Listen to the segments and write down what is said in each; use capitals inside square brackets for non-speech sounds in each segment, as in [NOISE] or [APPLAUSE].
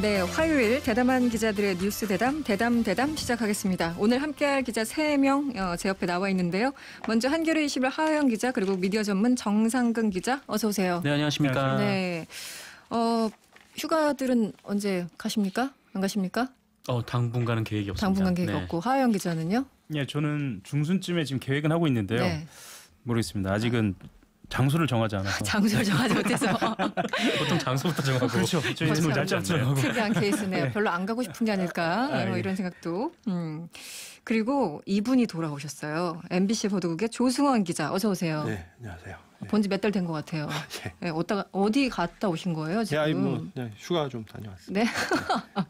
네, 화요일 대담한 기자들의 뉴스 대담, 대담 대담 시작하겠습니다. 오늘 함께할 기자 세 명제 어, 옆에 나와 있는데요. 먼저 한겨레 21 하영 기자 그리고 미디어 전문 정상근 기자 어서 오세요. 네, 안녕하십니까. 네, 어, 휴가들은 언제 가십니까? 안 가십니까? 어, 당분간은 계획이 없습니다. 당분간 계획 네. 없고 하영 기자는요? 네, 저는 중순쯤에 지금 계획은 하고 있는데요. 네. 모르겠습니다. 아직은 장소를 정하지 않아서 [LAUGHS] 장소를 정하지 못해서 [LAUGHS] 보통 장소부터 정하고 그렇죠. 저희는 날짜 정하고 특이한 케이스네요. 네. 별로 안 가고 싶은 게 아닐까 아, 뭐 예. 이런 생각도. 음. 그리고 이분이 돌아오셨어요. MBC 보도국의 조승원 기자 어서 오세요. 네, 안녕하세요. 네. 본지 몇 달 된 것 같아요. 아, 예. 네, 어디 갔다 오신 거예요 예, 지금? 뭐, 네, 아니 뭐 휴가 좀 다녀왔어요. 네. 네. [LAUGHS]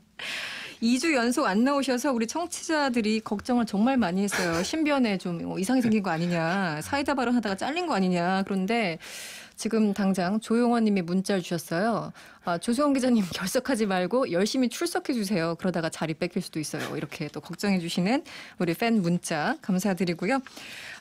2주 연속 안 나오셔서 우리 청취자들이 걱정을 정말 많이 했어요. 신변에 좀 이상이 생긴 거 아니냐. 사이다 발언하다가 잘린 거 아니냐. 그런데 지금 당장 조용원님이 문자를 주셨어요. 아, 조수원 기자님 [LAUGHS] 결석하지 말고 열심히 출석해 주세요. 그러다가 자리 뺏길 수도 있어요. 이렇게 또 걱정해 주시는 우리 팬 문자 감사드리고요.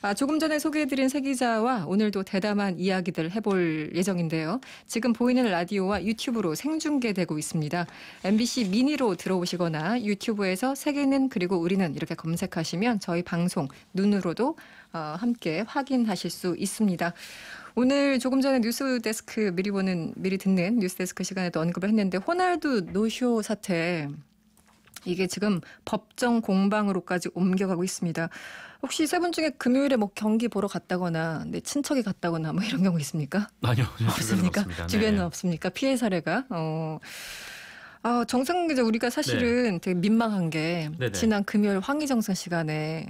아, 조금 전에 소개해드린 세 기자와 오늘도 대담한 이야기들 해볼 예정인데요. 지금 보이는 라디오와 유튜브로 생중계되고 있습니다. MBC 미니로 들어오시거나 유튜브에서 세계는 그리고 우리는 이렇게 검색하시면 저희 방송 눈으로도 어, 함께 확인하실 수 있습니다. 오늘 조금 전에 뉴스 데스크 미리 보는 미리 듣는 뉴스 데스크 시간에도 언급을 했는데 호날두 노쇼 사태 이게 지금 법정 공방으로까지 옮겨가고 있습니다. 혹시 세 분 중에 금요일에 뭐 경기 보러 갔다거나 내 네, 친척이 갔다거나 뭐 이런 경우 있습니까? 아니요. [LAUGHS] 없습니까? 주변은 없습니다. 네. 주변은 없습니까? 피해 사례가 어 아, 정상 기자 우리가 사실은 네. 되게 민망한 게 네네. 지난 금요일 황희정선 시간에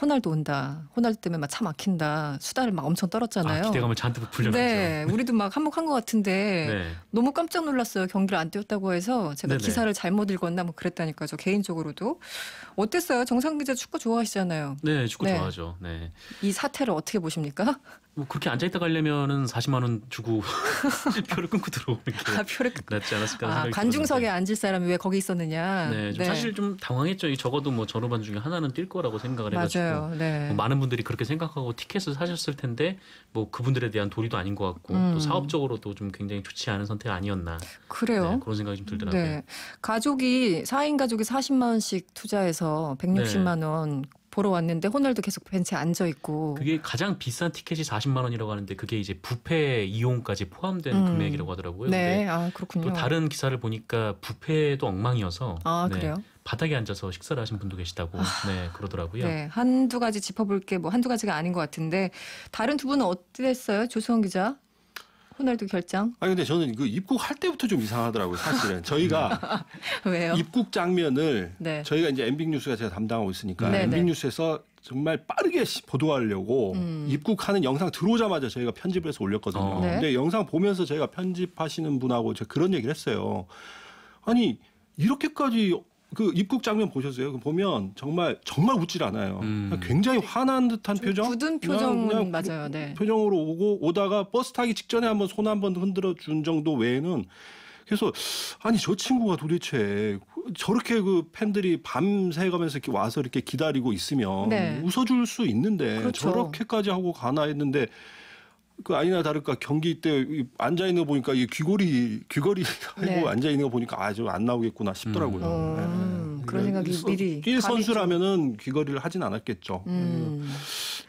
호날두 온다. 호날두 때문에 막 차 막힌다. 수다를 막 엄청 떨었잖아요. 아, 기대감을 잔뜩 풀려가죠 네. 우리도 막 한몫한 것 같은데 [LAUGHS] 네. 너무 깜짝 놀랐어요. 경기를 안 뛰었다고 해서 제가 네네. 기사를 잘못 읽었나 뭐 그랬다니까 저 개인적으로도 어땠어요? 정상 기자 축구 좋아하시잖아요. 네, 축구 네. 좋아하죠. 네. 이 사태를 어떻게 보십니까? 뭐 그렇게 앉아 있다 가려면은 40만 원 주고 [LAUGHS] 표를 끊고 들어오는 게 아, 표를 끊- 낫지 않았을까 아, 생각이 관중석에 들었는데. 앉을 사람이 왜 거기 있었느냐. 네, 좀 네. 사실 좀 당황했죠. 이 적어도 뭐 전후반 중에 하나는 뛸 거라고 생각을 해가지고 맞아요. 네. 뭐 많은 분들이 그렇게 생각하고 티켓을 사셨을 텐데 뭐 그분들에 대한 도리도 아닌 것 같고 음. 또 사업적으로도 좀 굉장히 좋지 않은 선택 아니었나 그래요. 네, 그런 생각이 좀 들더라고요. 네. 가족이 4인 가족이 40만 원씩 투자해서 160만 원 보러 왔는데 호날두 계속 벤치에 앉아 있고. 그게 가장 비싼 티켓이 40만 원이라고 하는데 그게 이제 부페 이용까지 포함된 음. 금액이라고 하더라고요. 네, 아 그렇군요. 또 다른 기사를 보니까 부페도 엉망이어서. 아 네. 그래요? 바닥에 앉아서 식사를 하신 분도 계시다고 아, 네 그러더라고요. 네 한두 가지 짚어볼게 뭐 한두 가지가 아닌 것 같은데 다른 두 분은 어땠어요, 조수원 기자? 호날두 결정? 아니 근데 저는 그 입국할 때부터 좀 이상하더라고요. 사실은 저희가 [LAUGHS] 왜요? 입국 장면을 네. 저희가 이제 엠빅 뉴스가 제가 담당하고 있으니까 네, 엠빅 네. 뉴스에서 정말 빠르게 보도하려고 음. 입국하는 영상 들어오자마자 저희가 편집을 해서 올렸거든요. 어. 네. 근데 영상 보면서 저희가 편집하시는 분하고 제가 그런 얘기를 했어요. 아니 이렇게까지 그 입국 장면 보셨어요? 그 보면 정말 정말 웃질 않아요. 음. 굉장히 화난 듯한 표정, 굳은 표정 맞아요. 네. 표정으로 오고 오다가 버스 타기 직전에 한번 손 한번 흔들어 준 정도 외에는 그래서 아니 저 친구가 도대체 저렇게 그 팬들이 밤새가면서 이렇게 와서 이렇게 기다리고 있으면 네. 웃어줄 수 있는데 그렇죠. 저렇게까지 하고 가나 했는데 그 아니나 다를까 경기 때 앉아 있는 거 보니까 이 귀걸이 귀걸이 [LAUGHS] 하고 네. 앉아 있는 거 보니까 아좀안 나오겠구나 싶더라고요. 음. 음. 네. 그런 네. 생각이 서, 미리 뛸 선수라면은 귀걸이를 하진 않았겠죠. 음.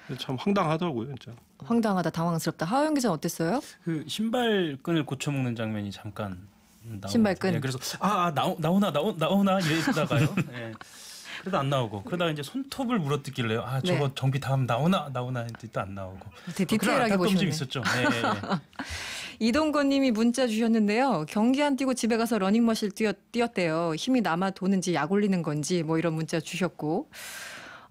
네. 참 황당하더라고요, 진짜. 황당하다, 당황스럽다. 하영 기자 어땠어요? 그 신발끈을 고쳐 먹는 장면이 잠깐 나오는 신발끈. 네, 그래서 아, 아 나오, 나오나 나오, 나오나 이러다가요. 네. [LAUGHS] 예. 그래도 안 나오고 그러다 이제 손톱을 물어뜯길래요. 아 네. 저거 네. 정비 다음 나오나 나오나 했더니 또 안 나오고. 아, 디테일하게 보시네. 있었죠. 네, 네. 네. [LAUGHS] 이동건님이 문자 주셨는데요. 경기 안 뛰고 집에 가서 러닝머신 뛰어, 뛰었대요. 힘이 남아 도는지 약 올리는 건지 뭐 이런 문자 주셨고.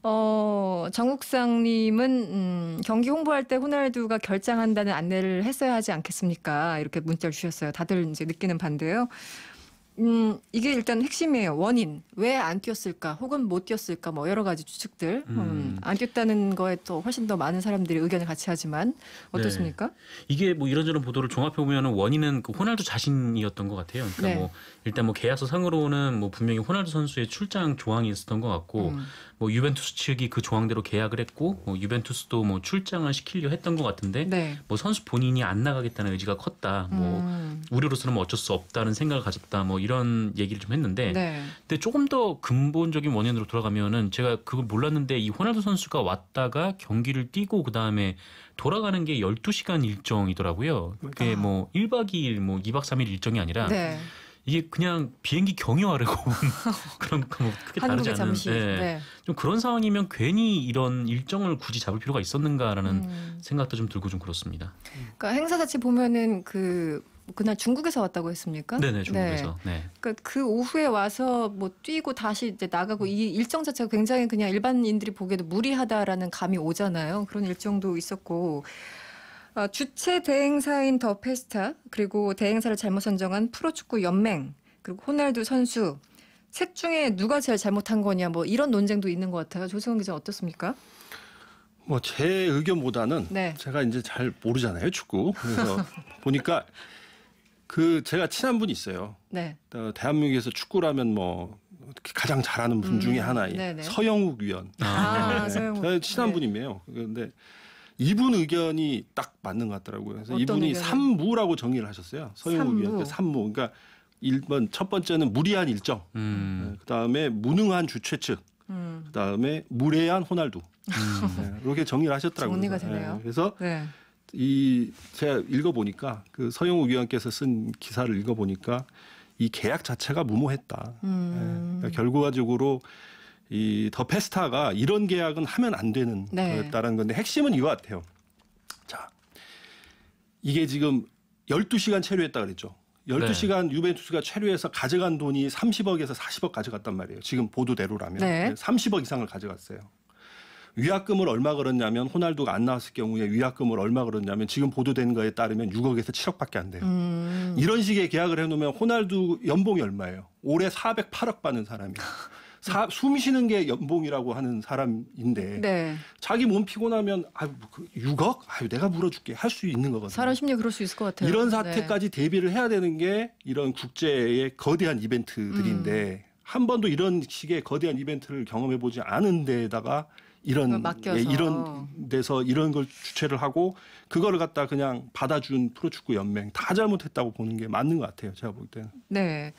어, 정국상님은 음, 경기 홍보할 때 호날두가 결장한다는 안내를 했어야 하지 않겠습니까? 이렇게 문자를 주셨어요. 다들 이제 느끼는 반대요. 음, 이게 일단 핵심이에요. 원인. 왜 안 뛰었을까? 혹은 못 뛰었을까? 뭐 여러 가지 추측들. 음. 음, 안 뛰었다는 거에 또 훨씬 더 많은 사람들이 의견을 같이 하지만 어떻습니까? 네. 이게 뭐 이런저런 보도를 종합해 보면은 원인은 그 호날두 자신이었던 것 같아요. 그러니까 네. 뭐 일단 뭐 계약서 상으로는 뭐 분명히 호날두 선수의 출장 조항이 있었던 것 같고 음. 뭐 유벤투스 측이 그 조항대로 계약을 했고 뭐 유벤투스도 뭐 출장을 시키려 했던 것 같은데 네. 뭐 선수 본인이 안 나가겠다는 의지가 컸다. 뭐 음. 우려로서는 뭐 어쩔 수 없다는 생각을 가졌다. 뭐 이런 얘기를 좀 했는데 네. 근데 조금 더 근본적인 원인으로 돌아가면은 제가 그걸 몰랐는데 이 호날두 선수가 왔다가 경기를 뛰고 그다음에 돌아가는 게1 2 시간 일정이더라고요. 그게 아. 뭐1박2일뭐2박3일 뭐 일정이 아니라 네. 이게 그냥 비행기 경유하려고 [LAUGHS] 그런 뭐 크게 다르지 않은 잠시. 네. 예. 네. 좀 그런 상황이면 괜히 이런 일정을 굳이 잡을 필요가 있었는가라는 음. 생각도 좀 들고 좀 그렇습니다. 그러니까 행사 자체 보면은 그 그날 중국에서 왔다고 했습니까? 네네 네. 중국에서. 네. 네. 그러니까 그 오후에 와서 뭐 뛰고 다시 이제 나가고 이 일정 자체가 굉장히 그냥 일반인들이 보기에도 무리하다라는 감이 오잖아요. 그런 일정도 있었고 어, 주최 대행사인 더 페스타 그리고 대행사를 잘못 선정한 프로축구 연맹 그리고 호날두 선수 셋 중에 누가 제일 잘못한 거냐 뭐 이런 논쟁도 있는 것 같아요. 조승훈 기자 어떻습니까? 뭐 제 의견보다는 네. 제가 이제 잘 모르잖아요 축구 그래서 [LAUGHS] 보니까 그 제가 친한 분이 있어요. 네. 어, 대한민국에서 축구라면 뭐 가장 잘하는 분 음, 중에 하나인 네네. 네. 서영욱 위원. 아, 네. 서영욱. 네, 친한 네. 분이에요. 그런데 이분 의견이 딱 맞는 것 같더라고요. 그래서 이분이 의견무라고 정의를 하셨어요. 서영우 위원께 산무. 그러니까 1번 첫 번째는 무리한 일정. 음. 네, 그다음에 무능한 주최 측. 음. 그다음에 무례한 호날두. 음. 네, 이렇게 정의를 하셨더라고요. 정리가 네, 되네요. 네, 그래서 이 제가 읽어 보니까 그 서영우 위원께서 쓴 기사를 읽어 보니까 이 계약 자체가 무모했다. 음. 네, 그러니까 결과적으로 이더 페스타가 이런 계약은 하면 안 되는 네. 거였다는 건데 핵심은 이거 같아요. 자, 이게 지금 12시간 체류했다 그랬죠. 12시간 네. 유벤투스가 체류해서 가져간 돈이 30억에서 40억 가져갔단 말이에요. 지금 보도대로라면 네. 30억 이상을 가져갔어요. 위약금을 얼마 걸었냐면 호날두가 안 나왔을 경우에 위약금을 얼마 걸었냐면 지금 보도된 거에 따르면 6억에서 7억밖에 안 돼요. 음. 이런 식의 계약을 해놓으면 호날두 연봉이 얼마예요? 올해 408억 받는 사람이에요. [LAUGHS] 사, 숨 쉬는 게 연봉이라고 하는 사람인데 네. 자기 몸 피곤하면 아유 뭐 그 6억 아유 내가 물어줄게 할 수 있는 거거든요. 사람 심리 그럴 수 있을 것 같아요. 이런 네. 사태까지 네. 대비를 해야 되는 게 이런 국제의 거대한 이벤트들인데 음. 한 번도 이런 식의 거대한 이벤트를 경험해 보지 않은 데에다가 이런 예, 이런 데서 이런 걸 주최를 하고 그거를 갖다 그냥 받아준 프로축구 연맹 다 잘못했다고 보는 게 맞는 것 같아요. 제가 볼 때는. 네.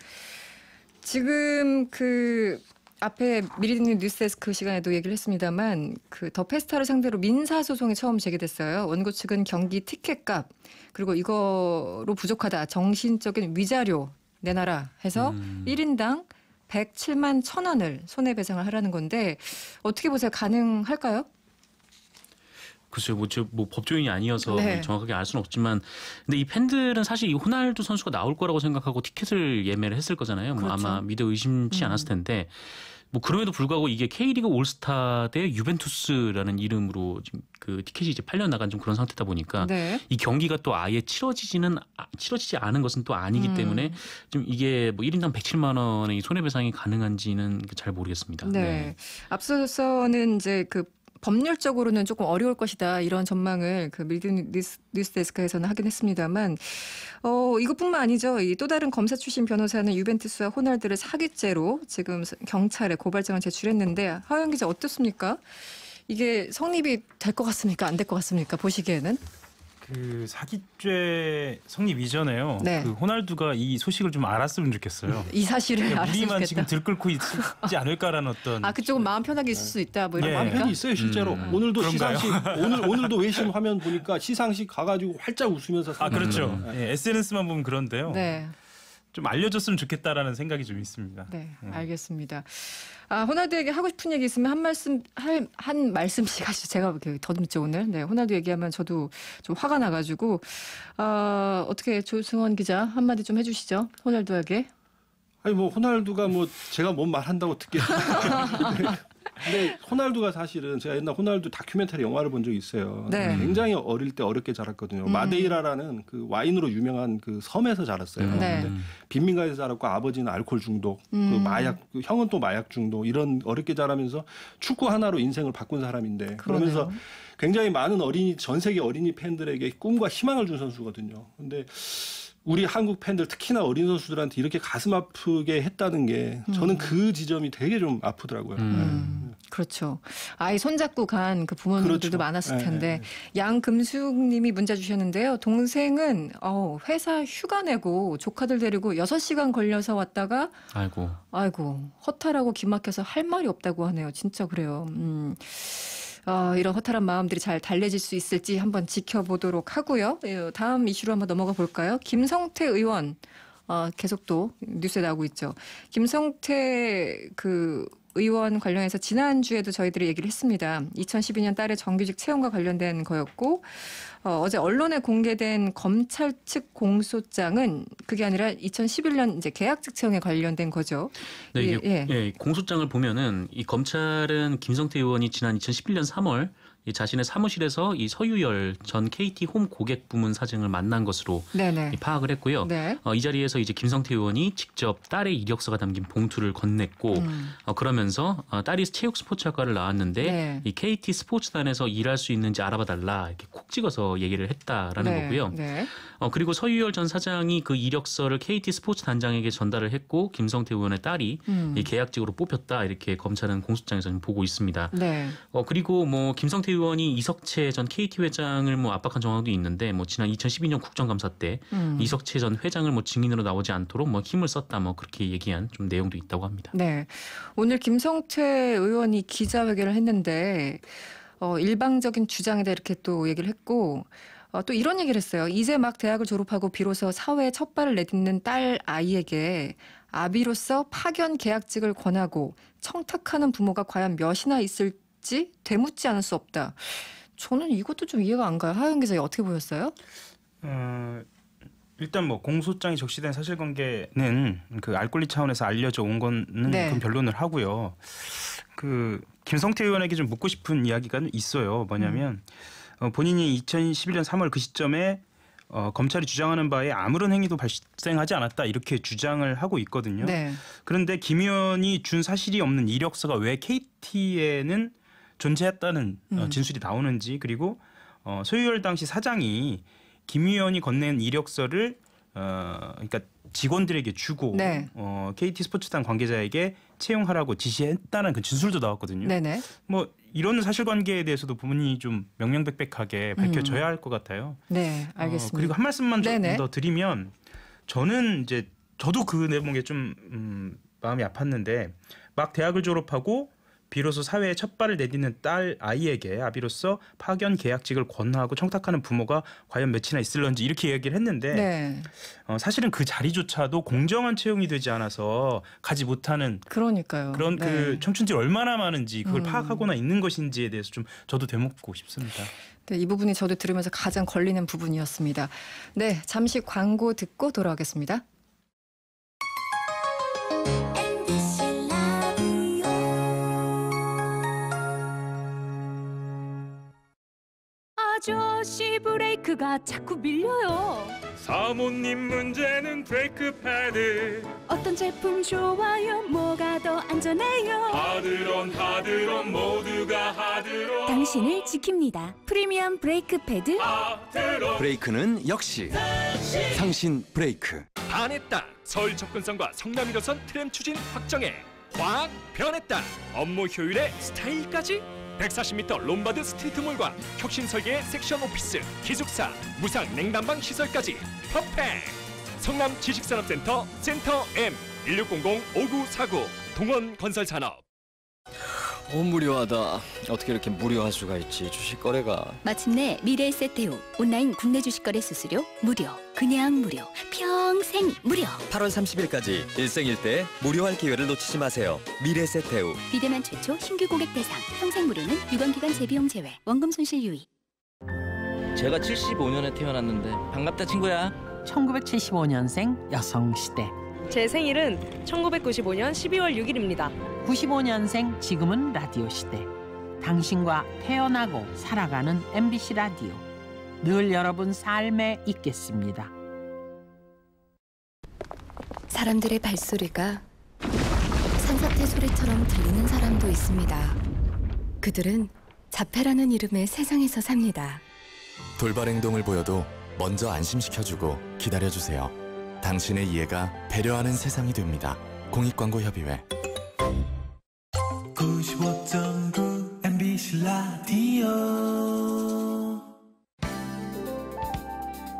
지금 그 앞에 미리 듣는 뉴스에서그 시간에도 얘기를 했습니다만 그 더 페스타를 상대로 민사 소송이 처음 제기됐어요. 원고 측은 경기 티켓값 그리고 이거로 부족하다 정신적인 위자료 내놔라 해서 음. 1인당 107만 1천 원을 손해배상을 하라는 건데 어떻게 보세요? 가능할까요? 글쎄요, 뭐, 저, 뭐 법조인이 아니어서 네. 뭐 정확하게 알 수는 없지만, 근데 이 팬들은 사실 이 호날두 선수가 나올 거라고 생각하고 티켓을 예매를 했을 거잖아요. 뭐 그렇죠. 뭐 아마 믿어 의심치 음. 않았을 텐데, 뭐 그럼에도 불구하고 이게 K리그 올스타 대 유벤투스라는 이름으로 지금 그 티켓이 이제 팔려 나간 좀 그런 상태다 보니까 네. 이 경기가 또 아예 치러지지는 아, 치러지지 않은 것은 또 아니기 음. 때문에 좀 이게 뭐 1인당 107만 원의 손해 배상이 가능한지는 잘 모르겠습니다. 네. 네. 앞서서는 이제 그 법률적으로는 조금 어려울 것이다 이런 전망을 그 밀든 뉴스, 뉴스 데스크에서는 하긴 했습니다만 어 이것뿐만 아니죠. 이 또 다른 검사 출신 변호사는 유벤투스와 호날드를 사기죄로 지금 경찰에 고발장을 제출했는데 하영 기자 어떻습니까? 이게 성립이 될 것 같습니까? 안 될 것 같습니까? 보시기에는? 그 사기죄 성립 이전에요. 네. 그 호날두가 이 소식을 좀 알았으면 좋겠어요. 이 사실을 그러니까 알았으면 우리만 지금 들끓고 있지 않을까라는 어떤. 아 그쪽은 마음 편하게 있을 수 있다 뭐 이런 네. 마음 편히 있어요 실제로. 음. 오늘도 그런가요? 시상식 [LAUGHS] 오늘 오늘도 외신 화면 보니까 시상식 가가지고 활짝 웃으면서. 아 그렇죠. 음. 네. SNS만 보면 그런데요. 네. 좀 알려줬으면 좋겠다라는 생각이 좀 있습니다. 네, 음. 알겠습니다. 아, 호날두에게 하고 싶은 얘기 있으면 한 말씀 할, 한 말씀씩 [LAUGHS] 하시죠. 제가 더듬죠 오늘. 네, 호날두 얘기하면 저도 좀 화가 나가지고 아, 어떻게 조승원 기자 한 마디 좀 해주시죠. 호날두에게. 아니 뭐 호날두가 뭐 제가 뭔 말한다고 듣겠 [LAUGHS] [LAUGHS] 근데 호날두가 사실은 제가 옛날 호날두 다큐멘터리 영화를 본 적이 있어요. 네. 굉장히 어릴 때 어렵게 자랐거든요. 음. 마데이라라는 그 와인으로 유명한 그 섬에서 자랐어요. 음. 네. 근데 빈민가에서 자랐고 아버지는 알코올 중독, 그 음. 그 마약, 그 형은 또 마약 중독 이런 어렵게 자라면서 축구 하나로 인생을 바꾼 사람인데 그러네요. 그러면서 굉장히 많은 어린이 전 세계 어린이 팬들에게 꿈과 희망을 준 선수거든요. 근데 우리 한국 팬들 특히나 어린 선수들한테 이렇게 가슴 아프게 했다는 게 저는 음. 그 지점이 되게 좀 아프더라고요. 음. 네. 그렇죠. 아이 손잡고 간 그 부모님들도 그렇죠. 많았을 네, 텐데 네, 네. 양금숙님이 문자 주셨는데요. 동생은 어, 회사 휴가 내고 조카들 데리고 6 시간 걸려서 왔다가 아이고 아이고 허탈하고 기막혀서 할 말이 없다고 하네요. 진짜 그래요. 음. 어, 이런 허탈한 마음들이 잘 달래질 수 있을지 한번 지켜보도록 하고요. 예, 다음 이슈로 한번 넘어가 볼까요? 김성태 의원 어, 계속 또 뉴스에 나오고 있죠. 김성태 그 의원 관련해서 지난주에도 저희들이 얘기를 했습니다. 2012년 달에 정규직 채용과 관련된 거였고 어, 어제 언론에 공개된 검찰 측 공소장은 그게 아니라 2011년 이제 계약측 채용에 관련된 거죠. 네, 예, 이게 예, 예. 공소장을 보면은 이 검찰은 김성태 의원이 지난 2011년 3월 이 자신의 사무실에서 이 서유열 전 KT 홈 고객 부문 사장을 만난 것으로 파악을 했고요. 네. 어, 이 자리에서 이제 김성태 의원이 직접 딸의 이력서가 담긴 봉투를 건넸고 음. 어, 그러면서 어, 딸이 체육 스포츠학과를 나왔는데 네. 이 KT 스포츠단에서 일할 수 있는지 알아봐달라 이렇게 콕 찍어서 얘기를 했다라는 네. 거고요. 네. 어, 그리고 서유열 전 사장이 그 이력서를 KT 스포츠 단장에게 전달을 했고 김성태 의원의 딸이 음. 이 계약직으로 뽑혔다 이렇게 검찰은 공소장에서 보고 있습니다. 네. 어, 그리고 뭐 김성태 의원이 이석채 전 KT 회장을 뭐 압박한 정황도 있는데 뭐 지난 2012년 국정감사 때 음. 이석채 전 회장을 뭐 증인으로 나오지 않도록 뭐 힘을 썼다 뭐 그렇게 얘기한 좀 내용도 있다고 합니다. 네. 오늘 김성채 의원이 기자회견을 했는데 어 일방적인 주장이다 이렇게 또 얘기를 했고 어, 또 이런 얘기를 했어요. 이제 막 대학을 졸업하고 비로소 사회에 첫 발을 내딛는 딸 아이에게 아비로서 파견 계약직을 권하고 청탁하는 부모가 과연 몇이나 있을 없지 되묻지 않을 수 없다. 저는 이것도 좀 이해가 안 가요. 하영 기자 어떻게 보셨어요? 어, 일단 뭐 공소장이 적시된 사실관계는 그알 권리 차원에서 알려져 온 거는 네. 결론을 하고요. 그 김성태 의원에게 좀 묻고 싶은 이야기가 있어요. 뭐냐면 음. 어, 본인이 2011년 3월 그 시점에 어, 검찰이 주장하는 바에 아무런 행위도 발생하지 않았다 이렇게 주장을 하고 있거든요. 네. 그런데 김 의원이 준 사실이 없는 이력서가 왜 KT에는 존재했다는 어, 음. 진술이 나오는지 그리고 어, 소유열 당시 사장이 김 의원이 건넨 이력서를 어, 그러니까 직원들에게 주고 네. 어, KT 스포츠단 관계자에게 채용하라고 지시했다는 그 진술도 나왔거든요. 네네. 뭐 이런 사실관계에 대해서도 부분이 좀 명명백백하게 음. 밝혀져야 음. 할것 같아요. 네, 어, 알겠습니다. 어, 그리고 한 말씀만 좀 더 드리면 저는 이제 저도 그 내용에 좀 음, 마음이 아팠는데 막 대학을 졸업하고 비로소 사회에 첫 발을 내딛는 딸 아이에게 아비로서 파견 계약직을 권하고 청탁하는 부모가 과연 몇이나 있을런지 이렇게 얘기를 했는데 네. 어, 사실은 그 자리조차도 공정한 채용이 되지 않아서 가지 못하는 그러니까요. 그런 그 네. 그 청춘들 이 얼마나 많은지 그걸 음. 파악하거나 있는 것인지에 대해서 좀 저도 되묻고 싶습니다. 네, 이 부분이 저도 들으면서 가장 걸리는 부분이었습니다. 네, 잠시 광고 듣고 돌아오겠습니다. 아저씨 브레이크가 자꾸 밀려요 사모님 문제는 브레이크 패드 어떤 제품 좋아요 뭐가 더 안전해요 하드론 하드론 모두가 하드론 당신을 지킵니다 프리미엄 브레이크 패드 하드론 브레이크는 역시 상신 브레이크 반했다 서울 접근성과 성남 1호선 트램 추진 확정해 확 변했다 업무 효율에 스타일까지 140m 롬바드 스트리트몰과 혁신 설계의 섹션 오피스, 기숙사, 무상 냉난방 시설까지 퍼펙! 성남 지식산업센터 센터 M 1600-5949 동원건설산업 어, 무료하다. 어떻게 이렇게 무료할 수가 있지? 주식 거래가. 마침내 미래에셋대우 온라인 국내 주식 거래 수수료 무료. 그냥 무료. 평생 무료. 8월 30일까지 일생일대 무료할 기회를 놓치지 마세요. 미래세셋대우비대면 최초 신규 고객 대상. 평생 무료는 유관기간 재비용 제외. 원금 손실 유의. 제가 75년에 태어났는데 반갑다 친구야. 1975년생 여성시대. 제 생일은 1995년 12월 6일입니다. 95년생 지금은 라디오 시대. 당신과 태어나고 살아가는 MBC 라디오. 늘 여러분 삶에 있겠습니다. 사람들의 발소리가 산사태 소리처럼 들리는 사람도 있습니다. 그들은 자폐라는 이름의 세상에서 삽니다. 돌발 행동을 보여도 먼저 안심시켜주고 기다려주세요. 당신의 이해가 배려하는 세상이 됩니다. 공익광고협의회 95.9 MBC 라디오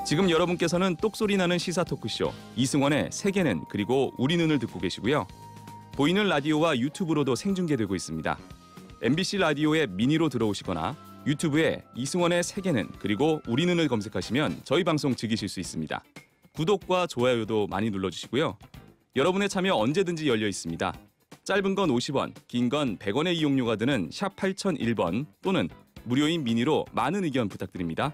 지금 여러분께서는 똑소리 나는 시사 토크쇼 이승원의 세계는 그리고 우리 눈을 듣고 계시고요. 보이는 라디오와 유튜브로도 생중계되고 있습니다. MBC 라디오의 미니로 들어오시거나 유튜브에 이승원의 세계는 그리고 우리 눈을 검색하시면 저희 방송 즐기실 수 있습니다. 구독과 좋아요도 많이 눌러주시고요. 여러분의 참여 언제든지 열려 있습니다. 짧은 건 50원, 긴 건 100원의 이용료가 드는 샵 8001번 또는 무료인 미니로 많은 의견 부탁드립니다.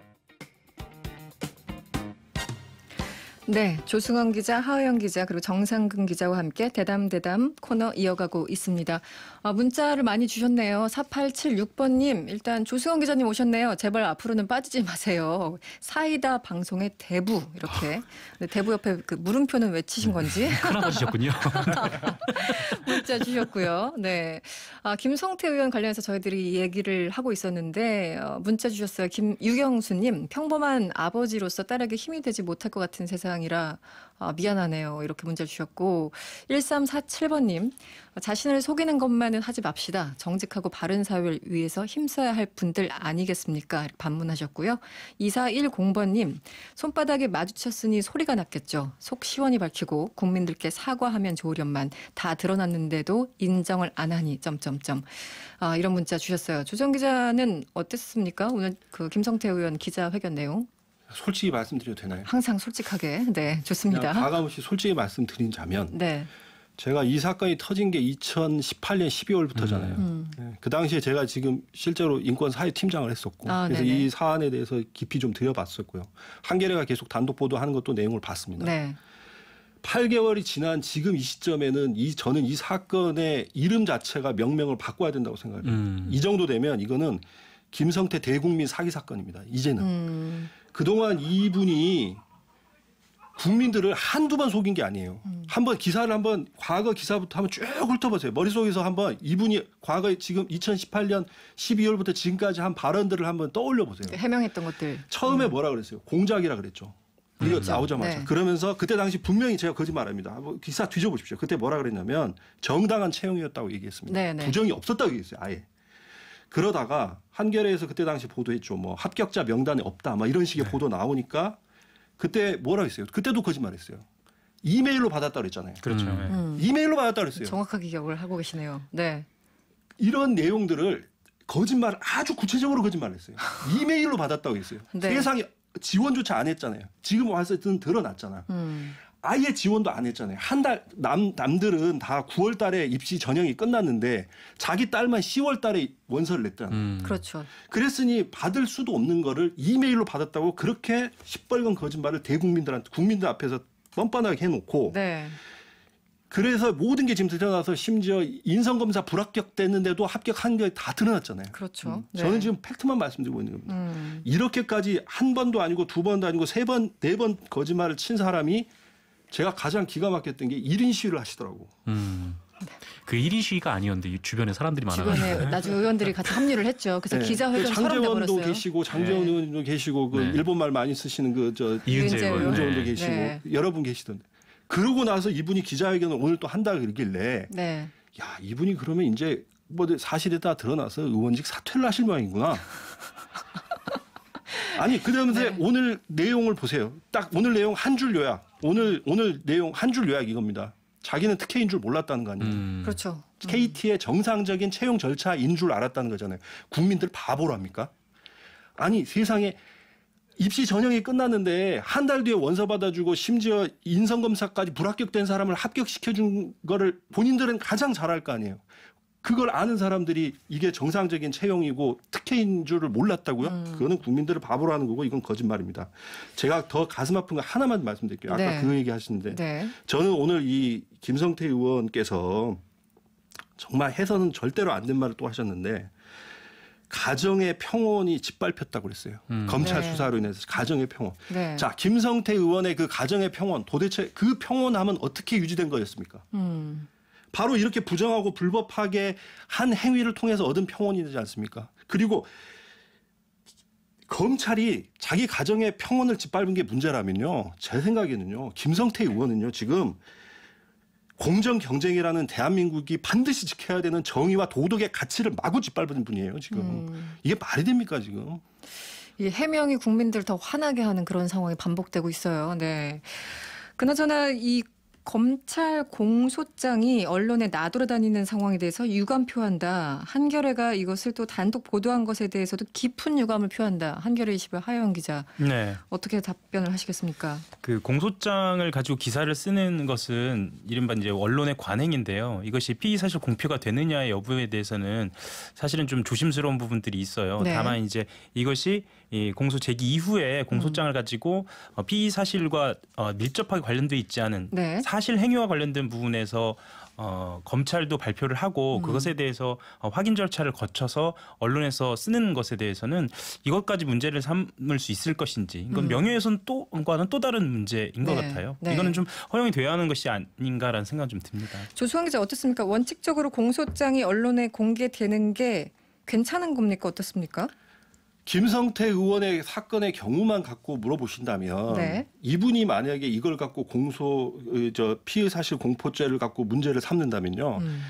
네, 조승원 기자, 하우영 기자, 그리고 정상근 기자와 함께 대담 대담 코너 이어가고 있습니다. 아, 문자를 많이 주셨네요. 4876번님, 일단 조승원 기자님 오셨네요. 제발 앞으로는 빠지지 마세요. 사이다 방송의 대부 이렇게 대부 옆에 그 물음표는 외 치신 네. 건지 [LAUGHS] 큰아버지셨군요. [LAUGHS] 문자 주셨고요. 네, 아, 김성태 의원 관련해서 저희들이 얘기를 하고 있었는데 어, 문자 주셨어요. 김유경수님, 평범한 아버지로서 딸에게 힘이 되지 못할 것 같은 세상. 사항이라 아, 미안하네요. 이렇게 문자 주셨고 1347번님 자신을 속이는 것만은 하지 맙시다. 정직하고 바른 사회를 위해서 힘써야 할 분들 아니겠습니까? 반문하셨고요. 2410번님 손바닥에 마주쳤으니 소리가 났겠죠. 속 시원히 밝히고 국민들께 사과하면 좋으련만 다 드러났는데도 인정을 안 하니 점점점 아, 이런 문자 주셨어요. 조정 기자는 어땠습니까? 오늘 그 김성태 의원 기자회견 내용. 솔직히 말씀드려도 되나요? 항상 솔직하게. 네, 좋습니다. 과감없이 솔직히 말씀드린자면 네. 제가 이 사건이 터진 게 2018년 12월부터잖아요. 음, 음. 네, 그 당시에 제가 지금 실제로 인권 사회 팀장을 했었고 아, 그래서 네네. 이 사안에 대해서 깊이 좀 들여봤었고요. 한겨레가 계속 단독 보도하는 것도 내용을 봤습니다. 네. 8개월이 지난 지금 이 시점에는 이 저는 이 사건의 이름 자체가 명명을 바꿔야 된다고 생각해요. 음. 이 정도 되면 이거는 김성태 대국민 사기 사건입니다. 이제는. 음. 그동안 이분이 국민들을 한두 번 속인 게 아니에요. 음. 한번 기사를 한번 과거 기사부터 한번 쭉 훑어보세요. 머릿속에서 한번 이분이 과거 지금 2018년 12월부터 지금까지 한 발언들을 한번 떠올려 보세요. 해명했던 것들. 처음에 음. 뭐라 그랬어요? 공작이라 그랬죠. 이거 그렇죠. 나오자마자. 네. 그러면서 그때 당시 분명히 제가 거짓말합니다. 한번 기사 뒤져보십시오. 그때 뭐라 그랬냐면 정당한 채용이었다고 얘기했습니다. 네, 네. 부정이 없었다고 얘기했어요. 아예. 그러다가 한겨레에서 그때 당시 보도했죠. 뭐 합격자 명단에 없다. 막 이런 식의 네. 보도 나오니까 그때 뭐라고 했어요? 그때도 거짓말했어요. 이메일로 받았다 그랬잖아요. 그렇죠. 음. 네. 음. 이메일로 받았다 그랬어요. 정확하게 기억을 하고 계시네요. 네. 이런 내용들을 거짓말 아주 구체적으로 거짓말했어요. [LAUGHS] 이메일로 받았다고 했어요. 네. 세상에 지원조차 안 했잖아요. 지금 와서 든 드러났잖아. 음. 아예 지원도 안 했잖아요. 한 달 남 남들은 다 9월 달에 입시 전형이 끝났는데 자기 딸만 10월 달에 원서를 냈잖아요. 음. 그렇죠. 그랬으니 받을 수도 없는 거를 이메일로 받았다고 그렇게 시뻘건 거짓말을 대국민들한테 국민들 앞에서 뻔뻔하게 해 놓고 네. 그래서 모든 게 지금 드러나서 심지어 인성검사 불합격됐는데도 합격한 게 다 드러났잖아요. 그렇죠. 음. 네. 저는 지금 팩트만 말씀드리고 있는 겁니다. 음. 이렇게까지 한 번도 아니고 두 번도 아니고 세 번, 네 번 거짓말을 친 사람이 제가 가장 기가 막혔던 게 1인 시위를 하시더라고. 음. 그 1인 시위가 아니었는데 주변에 사람들이 많아가 주변에 네. 나중에 의원들이 같이 합류를 했죠. 그래서 네. 그 기자회견 장재원도 계시고 네. 장재원 네. 의원도 계시고 그 네. 일본 말 많이 쓰시는 그 저 이은재 의원. 도 네. 계시고 여러 분 계시던데. 그러고 나서 이분이 기자회견을 오늘 또 한다 그러길래 야 이분이 그러면 이제 뭐 사실에 따라 드러나서 의원직 사퇴를 하실 모양이구나. 아니 그다음에 네. 오늘 내용을 보세요. 딱 오늘 내용 한 줄 요약. 오늘 오늘 내용 한 줄 요약 이겁니다. 자기는 특혜인 줄 몰랐다는 거아닙니까요 음. 그렇죠. KT의 정상적인 채용 절차인 줄 알았다는 거잖아요. 국민들 바보랍니까? 아니 세상에 입시 전형이 끝났는데 한 달 뒤에 원서 받아주고 심지어 인성검사까지 불합격된 사람을 합격시켜준 거를 본인들은 가장 잘할 거 아니에요. 그걸 아는 사람들이 이게 정상적인 채용이고 특혜인 줄을 몰랐다고요? 음. 그거는 국민들을 바보로 하는 거고 이건 거짓말입니다. 제가 더 가슴 아픈 거 하나만 말씀드릴게요. 아까 네. 그 얘기 하시는데 네. 저는 오늘 이 김성태 의원께서 정말 해서는 절대로 안 된 말을 또 하셨는데 가정의 평온이 짓밟혔다고 그랬어요. 음. 네. 검찰 네. 수사로 인해서 가정의 평온. 네. 자, 김성태 의원의 그 가정의 평온 도대체 그 평온함은 어떻게 유지된 거였습니까? 음. 바로 이렇게 부정하고 불법하게 한 행위를 통해서 얻은 평온이 되지 않습니까? 그리고 검찰이 자기 가정의 평온을 짓밟은 게 문제라면요. 제 생각에는요. 김성태 의원은요. 지금 공정 경쟁이라는 대한민국이 반드시 지켜야 되는 정의와 도덕의 가치를 마구 짓밟은 분이에요, 지금. 음. 이게 말이 됩니까, 지금? 이 해명이 국민들 더 화나게 하는 그런 상황이 반복되고 있어요. 네. 그나저나 이 검찰 공소장이 언론에 나돌아다니는 상황에 대해서 유감 표한다. 한겨레가 이것을 또 단독 보도한 것에 대해서도 깊은 유감을 표한다. 한겨레 20일 하영 기자. 네. 어떻게 답변을 하시겠습니까? 그 공소장을 가지고 기사를 쓰는 것은 이른바 이제 언론의 관행인데요. 이것이 피의 사실 공표가 되느냐의 여부에 대해서는 사실은 좀 조심스러운 부분들이 있어요. 네. 다만 이제 이것이 이 공소 제기 이후에 공소장을 음. 가지고 어, 피의 사실과 어, 밀접하게 관련돼 있지 않은 네. 사실 행위와 관련된 부분에서 어, 검찰도 발표를 하고 음. 그것에 대해서 어, 확인 절차를 거쳐서 언론에서 쓰는 것에 대해서는 이것까지 문제를 삼을 수 있을 것인지 이건 음. 명예훼손 또과는 또 다른 문제인 것 네. 같아요. 네. 이거는 좀 허용이 돼야 하는 것이 아닌가라는 생각 좀 듭니다. 조수환 기자 어떻습니까? 원칙적으로 공소장이 언론에 공개되는 게 괜찮은 겁니까? 어떻습니까? 김성태 의원의 사건의 경우만 갖고 물어보신다면 네. 이분이 만약에 이걸 갖고 공소 어, 저피의 사실 공포죄를 갖고 문제를 삼는다면요. 음.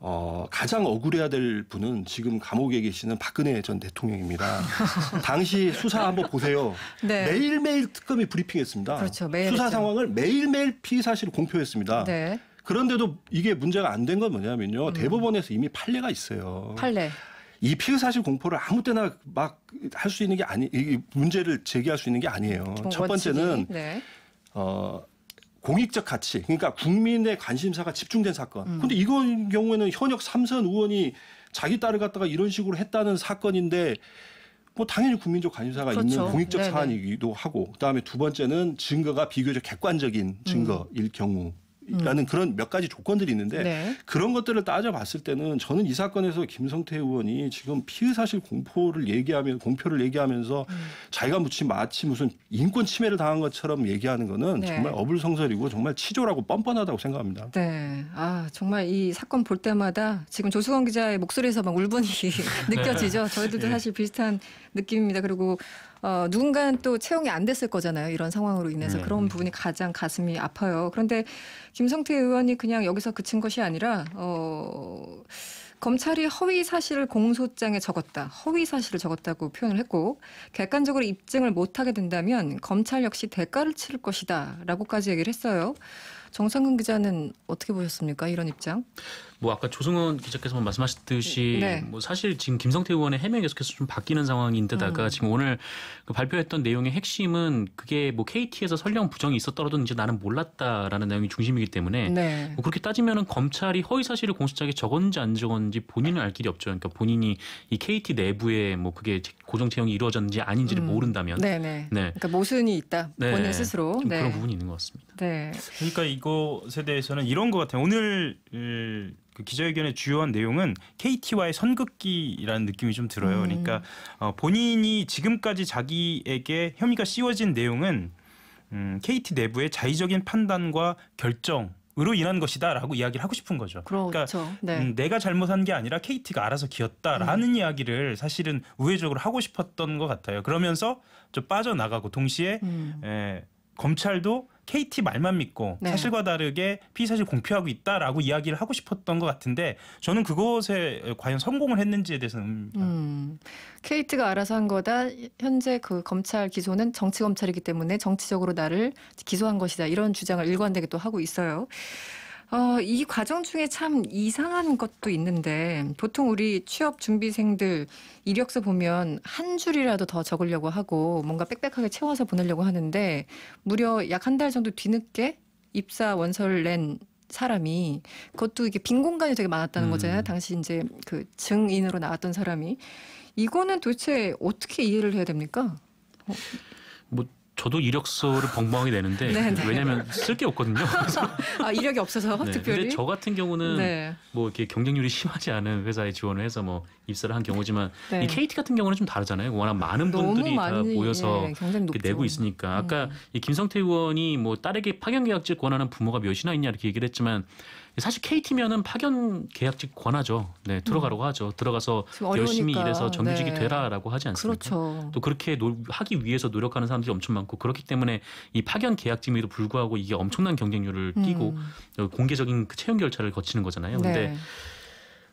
어, 가장 억울해야 될 분은 지금 감옥에 계시는 박근혜 전 대통령입니다. [LAUGHS] 당시 수사 한번 보세요. 네. 매일매일 특검이 브리핑했습니다. 그렇죠, 매일 수사 했죠. 상황을 매일매일 피의 사실을 공표했습니다. 네. 그런데도 이게 문제가 안 된 건 뭐냐면요. 음. 대법원에서 이미 판례가 있어요. 판례. 이 피의 사실 공포를 아무 때나 막 할 수 있는 게 아니 이 문제를 제기할 수 있는 게 아니에요. 첫 번째는 네. 어 공익적 가치, 그러니까 국민의 관심사가 집중된 사건. 음. 근데 이건 경우에는 현역 삼선 의원이 자기 딸을 갖다가 이런 식으로 했다는 사건인데 뭐 당연히 국민적 관심사가 그렇죠. 있는 공익적 네네. 네. 사안이기도 하고 그다음에 두 번째는 증거가 비교적 객관적인 증거일 음. 경우 라는 음. 그런 몇 가지 조건들이 있는데 네. 그런 것들을 따져봤을 때는 저는 이 사건에서 김성태 의원이 지금 피의 사실 공포를 얘기하면 공표를 얘기하면서 음. 자기가 무치 마치 무슨 인권 침해를 당한 것처럼 얘기하는 거는 네. 정말 어불성설이고 정말 치졸하고 뻔뻔하다고 생각합니다. 네, 아 정말 이 사건 볼 때마다 지금 조수건 기자의 목소리에서 막 울분이 [LAUGHS] 느껴지죠. 네. 저희들도 예. 사실 비슷한 느낌입니다. 그리고 어, 누군가는 또 채용이 안 됐을 거잖아요. 이런 상황으로 인해서 네. 그런 부분이 가장 가슴이 아파요. 그런데 김성태 의원이 그냥 여기서 그친 것이 아니라 어. 검찰이 허위 사실을 공소장에 적었다. 허위 사실을 적었다고 표현을 했고 객관적으로 입증을 못하게 된다면 검찰 역시 대가를 치를 것이다라고까지 얘기를 했어요. 정상근 기자는 어떻게 보셨습니까? 이런 입장? 뭐 아까 조승원 기자께서 말씀하셨듯이 음, 네. 뭐 사실 지금 김성태 의원의 해명이 계속해서 좀 바뀌는 상황인데다가 음. 지금 오늘 그 발표했던 내용의 핵심은 그게 뭐 KT에서 설령 부정이 있었더라도 이제 나는 몰랐다라는 내용이 중심이기 때문에 네. 뭐 그렇게 따지면은 검찰이 허위 사실을 공소장에 적었는지 안 적었는지 본인은 알 길이 없죠. 그러니까 본인이 이 KT 내부에 뭐 그게 고정 채용이 이루어졌는지 아닌지를 음. 모른다면 네네. 네. 네. 그러니까 모순이 있다. 네. 본인 스스로 네. 그런 부분이 있는 것 같습니다. 네. 그러니까 이것에 대해서는 이런 것 같아요. 오늘 그 기자회견의 주요한 내용은 KT와의 선긋기라는 느낌이 좀 들어요. 음. 그러니까 어, 본인이 지금까지 자기에게 혐의가 씌워진 내용은 음, KT 내부의 자의적인 판단과 결정 으로 인한 것이다라고 이야기를 하고 싶은 거죠. 그러니까 그렇죠. 그러니까 네. 음, 내가 잘못한 게 아니라 KT가 알아서 기었다라는 음. 이야기를 사실은 우회적으로 하고 싶었던 것 같아요. 그러면서 좀 빠져나가고 동시에 음. 에, 검찰도 KT 말만 믿고 네. 사실과 다르게 피의사실 공표하고 있다라고 이야기를 하고 싶었던 것 같은데 저는 그것에 과연 성공을 했는지에 대해서는 음, KT가 음. 알아서 한 거다. 현재 그 검찰 기소는 정치 검찰이기 때문에 정치적으로 나를 기소한 것이다. 이런 주장을 일관되게 또 하고 있어요. 어, 이 과정 중에 참 이상한 것도 있는데 보통 우리 취업 준비생들 이력서 보면 한 줄이라도 더 적으려고 하고 뭔가 빽빽하게 채워서 보내려고 하는데 무려 약 한 달 정도 뒤늦게 입사 원서를 낸 사람이 그것도 이게 빈 공간이 되게 많았다는 음. 거잖아요. 당시 이제 그 증인으로 나왔던 사람이 이거는 도대체 어떻게 이해를 해야 됩니까? 어. 뭐 저도 이력서를 벙벙하게 내는데 [LAUGHS] 네, 네. 왜냐하면 쓸 게 없거든요. [LAUGHS] 아 이력이 없어서 네. 특별히. 근데 저 같은 경우는 네. 뭐 이렇게 경쟁률이 심하지 않은 회사에 지원을 해서 뭐 입사를 한 경우지만 네. 이 KT 같은 경우는 좀 다르잖아요. 워낙 많은 분들이 많이, 다 모여서 예, 내고 있으니까 음. 아까 음. 이 김성태 의원이 뭐 딸에게 파견 계약직 권하는 부모가 몇이나 있냐 이렇게 얘기를 했지만 사실 KT면은 파견 계약직 권하죠. 네, 들어가라고 음. 하죠. 들어가서 열심히 일해서 정규직이 네. 되라라고 하지 않습니까? 그렇죠. 또 그렇게 노, 하기 위해서 노력하는 사람들이 엄청 많고 그렇기 때문에 이 파견 계약직임에도 불구하고 이게 엄청난 경쟁률을 음. 띄고 어, 공개적인 그 채용 절차를 거치는 거잖아요. 근데 네.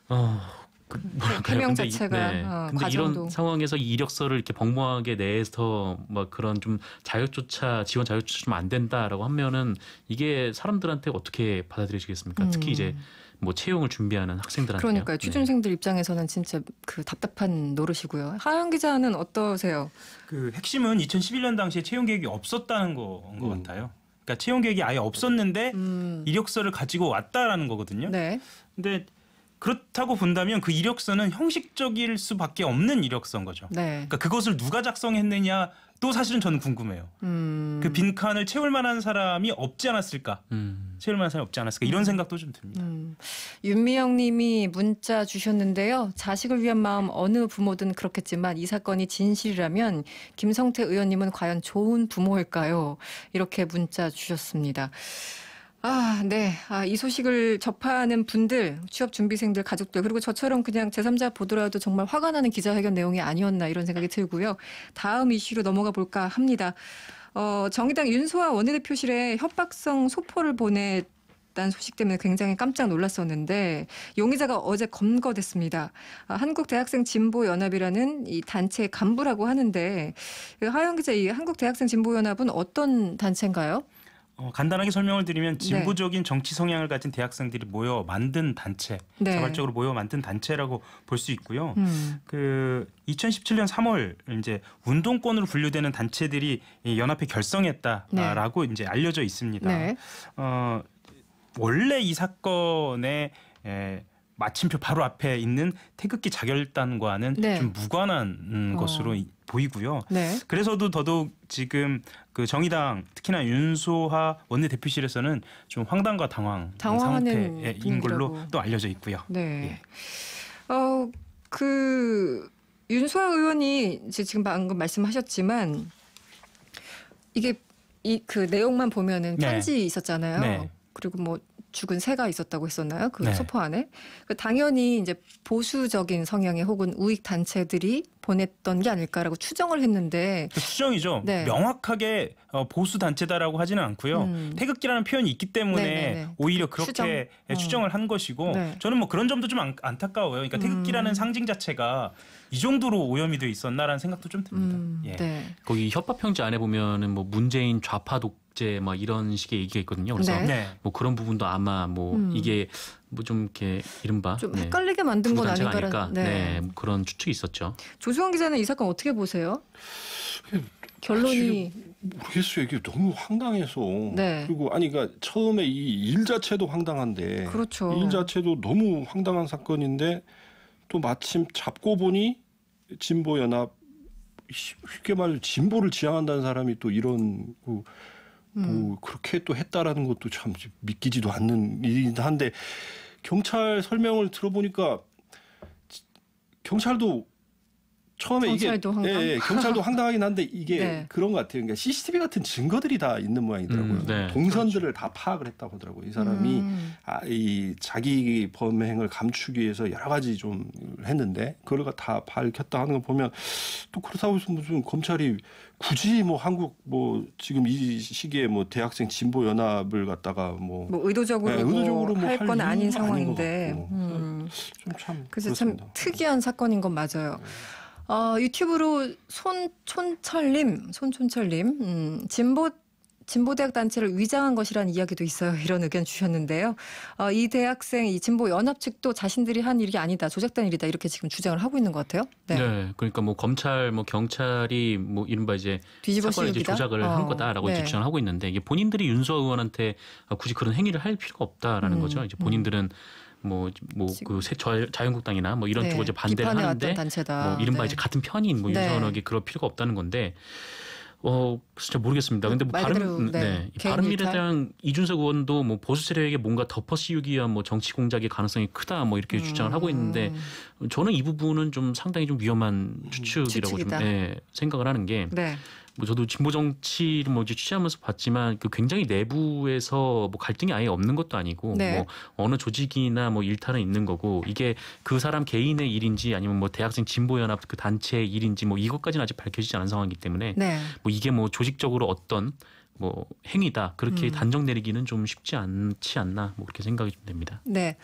어, 그, 해명 네, 근데, 자체가 네. 어, 근데 과정도. 이런 상황에서 이력서를 이렇게 벙벙하게 내서 막 그런 좀 자격조차 지원 자격조차 좀안 된다라고 하면은 이게 사람들한테 어떻게 받아들이시겠습니까 음. 특히 이제 뭐 채용을 준비하는 학생들한테 그러니까요. 네. 취준생들 네. 입장에서는 진짜 그 답답한 노릇이고요. 하영 기자는 어떠세요? 그 핵심은 2011년 당시에 채용 계획이 없었다는 거인 것 음. 같아요. 그러니까 채용 계획이 아예 없었는데 음. 이력서를 가지고 왔다라는 거거든요. 네. 근데 그렇다고 본다면 그 이력서는 형식적일 수밖에 없는 이력서인 거죠. 네. 그러니까 그것을 누가 작성했느냐 또 사실은 저는 궁금해요. 음. 그 빈칸을 채울 만한 사람이 없지 않았을까? 음. 채울 만한 사람이 없지 않았을까? 이런 음. 생각도 좀 듭니다. 음. 윤미영 님이 문자 주셨는데요. 자식을 위한 마음 어느 부모든 그렇겠지만 이 사건이 진실이라면 김성태 의원님은 과연 좋은 부모일까요? 이렇게 문자 주셨습니다. 아, 네. 아, 이 소식을 접하는 분들, 취업 준비생들, 가족들, 그리고 저처럼 그냥 제3자 보더라도 정말 화가 나는 기자회견 내용이 아니었나 이런 생각이 들고요. 다음 이슈로 넘어가 볼까 합니다. 어, 정의당 윤소아 원내대표실에 협박성 소포를 보냈 있다는 소식 때문에 굉장히 깜짝 놀랐었는데 용의자가 어제 검거됐습니다. 아, 한국대학생진보연합이라는 이단체 간부라고 하는데 그 하영 기자, 이 한국대학생진보연합은 어떤 단체인가요? 어, 간단하게 설명을 드리면 네. 진보적인 네. 정치 성향을 가진 대학생들이 모여 만든 단체, 네. 자발적으로 모여 만든 단체라고 볼 수 있고요. 음. 그 2017년 3월 이제 운동권으로 분류되는 단체들이 이 연합회 결성했다라고 네. 이제 알려져 있습니다. 네. 어, 원래 이 사건에 에, 마침표 바로 앞에 있는 태극기 자결단과는 네. 좀 무관한 음, 어. 것으로 보이고요. 네. 그래서도 더더욱 지금 그 정의당 특히나 윤소하 원내대표실에서는 좀 황당과 당황 상태인 걸로 또 알려져 있고요. 네. 예. 어그 윤소하 의원이 이제 지금 방금 말씀하셨지만 이게 이 그 내용만 보면은 네. 편지 네. 있었잖아요. 네. 그리고 뭐 죽은 새가 있었다고 했었나요? 그 네. 소포 안에. 그 당연히 이제 보수적인 성향의 혹은 우익 단체들이 보냈던 게 아닐까라고 추정을 했는데 그 추정이죠. 네. 명확하게 어, 보수 단체다라고 하지는 않고요. 음. 태극기라는 표현이 있기 때문에 네네네. 네, 네. 오히려 그렇게 추정. 예, 어. 을한 것이고 네. 저는 뭐 그런 점도 좀 안, 타까워요 그러니까 음. 태극기라는 음. 상징 자체가 이 정도로 오염이 돼 있었나라는 생각도 좀 듭니다. 음, 예. 네. 거기 협박 평지 안에 보면은 뭐 문재인 좌파 독재 막 이런 식의 얘기가 있거든요. 그래서 네. 네. 뭐 그런 부분도 아마 뭐 음. 이게 뭐 좀 이렇게 이른바 좀 네. 헷갈리게 만든 건 아닌가라는 네. 네. 뭐 그런 추측이 있었죠. 조수환 기자는 이 사건 어떻게 보세요? 그 결론이 모르겠어요. 이게 너무 황당해서. 네. 그리고 아니 그러니까 처음에 이 일 자체도 황당한데. 그렇죠. 일 자체도 너무 황당한 사건인데 또 마침 잡고 보니 진보 연합 쉽게 말해 진보를 지향한다는 사람이 또 이런 그, 뭐, 뭐 그렇게 또 했다라는 것도 참 믿기지도 않는 일이긴 한데 경찰 설명을 들어보니까 경찰도 처음에 경찰도 이게 황당? 예, 예, 경찰도 황당하긴 한데 이게 네. 그런 것 같아요. 그러니까 CCTV 같은 증거들이 다 있는 모양이더라고요. 음, 네. 동선들을 그렇죠. 다 파악을 했다고 하더라고요. 이 사람이 음. 아, 이 자기 범행을 감추기 위해서 여러 가지 좀 했는데 그걸 다 밝혔다 하는 걸 보면 또 그렇다고 해서 무슨 검찰이 굳이 뭐 한국 뭐 지금 이 시기에 뭐 대학생 진보 연합을 갖다가 뭐, 뭐 의도적으로 예, 의도적으로 뭐할 건 아닌 상황인데 음. 좀참 그래서 그렇습니다. 참 특이한 사건인 건 맞아요. 네. 어, 유튜브로 손촌철님, 손촌철님, 음, 진보 진보대학 단체를 위장한 것이라는 이야기도 있어요. [LAUGHS] 이런 의견 주셨는데요. 어, 이 대학생, 이 진보연합 측도 자신들이 한 일이 아니다. 조작된 일이다. 이렇게 지금 주장을 하고 있는 것 같아요. 네. 네 그러니까 뭐 검찰, 뭐 경찰이 뭐 이른바 이제 뒤집어 사건을 이제 조작을 어. 한 거다라고 네. 이제 주장하고 을 있는데 이게 본인들이 윤수아 의원한테 굳이 그런 행위를 할 필요가 없다라는 음, 거죠. 이제 음. 본인들은 음. 뭐뭐그 자유한국당이나 뭐 이런 네. 쪽을 이제 반대를 하는데 뭐 이른바 네. 이제 같은 편인 뭐 네. 윤석열에 그럴 필요가 없다는 건데 어 진짜 모르겠습니다. 근데 뭐 바른 네. 네. 바른 미래당 이준석 의원도 뭐 보수 세력에게 뭔가 덮어 씌우기 위한 뭐 정치 공작의 가능성이 크다 뭐 이렇게 음. 주장을 하고 있는데 음. 저는 이 부분은 좀 상당히 좀 위험한 추측이라고 좀 예, 생각을 하는 게 네. 뭐 저도 진보 정치를 뭐 이제 취재하면서 봤지만 그 굉장히 내부에서 뭐 갈등이 아예 없는 것도 아니고 네. 뭐 어느 조직이나 뭐 일탈은 있는 거고 이게 그 사람 개인의 일인지 아니면 뭐 대학생 진보 연합 그 단체의 일인지 뭐 이것까지는 아직 밝혀지지 않은 상황이기 때문에 네. 뭐 이게 뭐 조직적으로 어떤 뭐 행위다 그렇게 음. 단정 내리기는 좀 쉽지 않지 않나 뭐 그렇게 생각이 좀 됩니다. 네,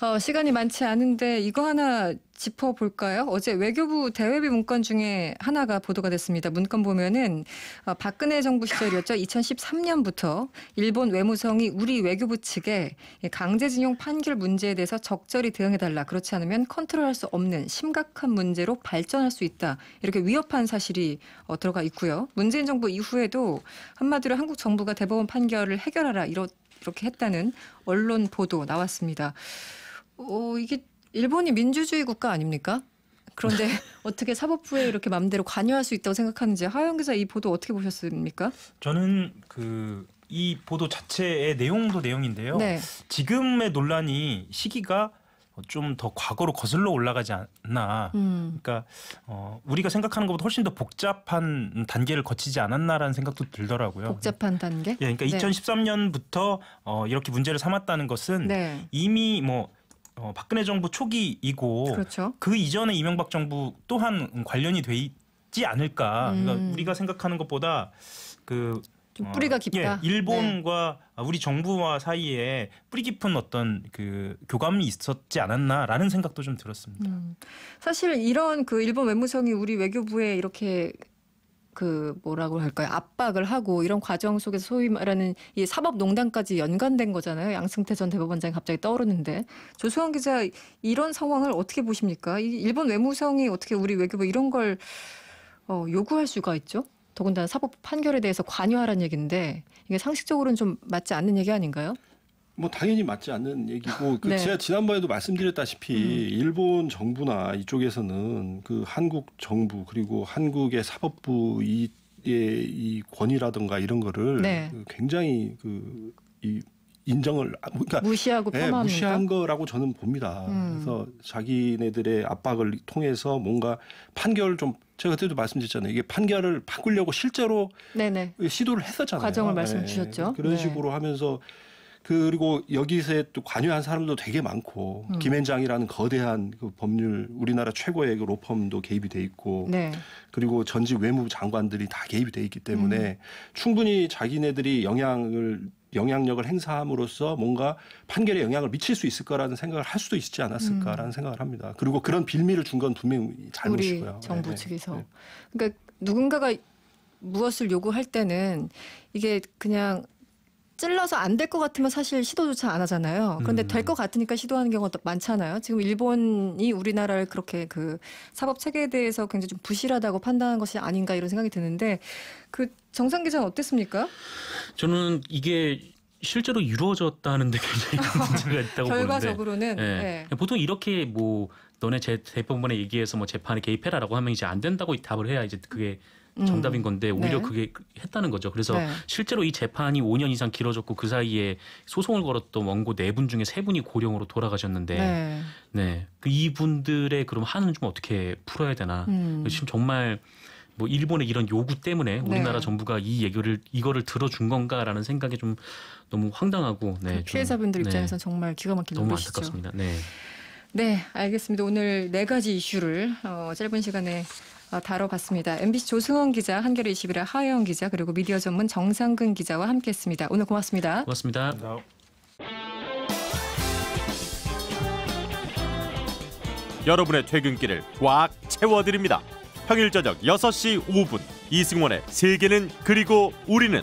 어, 시간이 많지 않은데 이거 하나 짚어볼까요? 어제 외교부 대외비 문건 중에 하나가 보도가 됐습니다. 문건 보면은 어, 박근혜 정부 시절이었죠. 2013년부터 일본 외무성이 우리 외교부 측에 강제징용 판결 문제에 대해서 적절히 대응해달라. 그렇지 않으면 컨트롤할 수 없는 심각한 문제로 발전할 수 있다. 이렇게 위협한 사실이 어, 들어가 있고요. 문재인 정부 이후에도 한마디로 한국 정부가 대법원 판결을 해결하라 이렇게 했다는 언론 보도 나왔습니다. 어, 이게 일본이 민주주의 국가 아닙니까? 그런데 [LAUGHS] 어떻게 사법부에 이렇게 마음대로 관여할 수 있다고 생각하는지 하영 기자이 보도 어떻게 보셨습니까? 저는 그 이 보도 자체의 내용도 내용인데요. 네. 지금의 논란이 시기가 좀 더 과거로 거슬러 올라가지 않나. 음. 그러니까 어, 우리가 생각하는 것보다 훨씬 더 복잡한 단계를 거치지 않았나라는 생각도 들더라고요. 복잡한 단계? 예, 그러니까 네. 2013년부터 어, 이렇게 문제를 삼았다는 것은 네. 이미 뭐 어, 박근혜 정부 초기이고 그렇죠. 그 이전에 이명박 정부 또한 관련이 돼 있지 않을까. 그러니까 음. 우리가 생각하는 것보다 그 어, 뿌리가 깊다. 예, 일본과 네. 우리 정부와 사이에 뿌리 깊은 어떤 그 교감이 있었지 않았나라는 생각도 좀 들었습니다. 음. 사실 이런 그 일본 외무성이 우리 외교부에 이렇게 그 뭐라고 할까요? 압박을 하고 이런 과정 속에서 소위 말하는 이 사법농단까지 연관된 거잖아요. 양승태 전 대법원장이 갑자기 떠오르는데 조수환 기자 이런 상황을 어떻게 보십니까? 이 일본 외무성이 어떻게 우리 외교부 이런 걸 어, 요구할 수가 있죠? 더군다나 사법 판결에 대해서 관여하라는 얘기인데 이게 상식적으로는 좀 맞지 않는 얘기 아닌가요? 뭐 당연히 맞지 않는 얘기고 [LAUGHS] 그 네. 제가 지난번에도 말씀드렸다시피 음. 일본 정부나 이쪽에서는 그 한국 정부 그리고 한국의 사법부 이의 이 권위라든가 이런 거를 네. 그 굉장히 그 이 인정을 아, 그러니까 무시하고 네, 무시한 거라고 저는 봅니다. 음. 그래서 자기네들의 압박을 통해서 뭔가 판결을 좀 제가 그때도 말씀드렸잖아요. 이게 판결을 바꾸려고 실제로 네네. 시도를 했었잖아요. 과정을 네. 말씀 주셨죠. 그런 네. 식으로 하면서 그리고 여기서 또 관여한 사람도 되게 많고 음. 김앤장이라는 거대한 그 법률 우리나라 최고의 그 로펌도 개입이 돼 있고 네. 그리고 전직 외무부 장관들이 다 개입이 돼 있기 때문에 음. 충분히 자기네들이 영향을 영향력을 행사함으로써 뭔가 판결에 영향을 미칠 수 있을 거라는 생각을 할 수도 있지 않았을까라는 음. 생각을 합니다. 그리고 그런 빌미를 준 건 분명히 잘못이고요. 정부 네, 네. 측에서 네. 그러니까 누군가가 무엇을 요구할 때는 이게 그냥 찔러서 안 될 것 같으면 사실 시도조차 안 하잖아요. 그런데 음. 될것 같으니까 시도하는 경우가 많잖아요. 지금 일본이 우리나라를 그렇게 그 사법 체계에 대해서 굉장히 좀 부실하다고 판단한 것이 아닌가 이런 생각이 드는데 그 정상 기자는 어땠습니까? 저는 이게 실제로 이루어졌다는 데 굉장히 [LAUGHS] 문제가 있다고 결과적으로는, 보는데 결과적으로는 네. 네. 보통 이렇게 뭐 너네 제 대법원에 얘기해서 뭐 재판에 개입해라라고 하면 이제 안 된다고 답을 해야 이제 그게 음. 음. 정답인 건데 오히려 네. 그게 했다는 거죠. 그래서 네. 실제로 이 재판이 5년 이상 길어졌고 그 사이에 소송을 걸었던 원고 네 분 중에 세 분이 고령으로 돌아가셨는데 네. 네. 그 이분들의 그럼 한은 좀 어떻게 풀어야 되나. 음. 지금 정말 뭐 일본의 이런 요구 때문에 네. 우리나라 네. 정부가 이 얘기를 이거를 들어준 건가라는 생각에 좀 너무 황당하고 네, 그 피해자분들 입장에서 네. 정말 기가 막힌 너무 노리시죠. 안타깝습니다. 네. 네, 알겠습니다. 오늘 네 가지 이슈를 어, 짧은 시간에 어, 다뤄봤습니다. MBC 조승원 기자, 한겨레 21의 하혜영 기자, 그리고 미디어 전문 정상근 기자와 함께했습니다. 오늘 고맙습니다. 고맙습니다. 여러분의 퇴근길을 꽉 채워드립니다. 평일 저녁 6시 5분 이승원의 세계는 그리고 우리는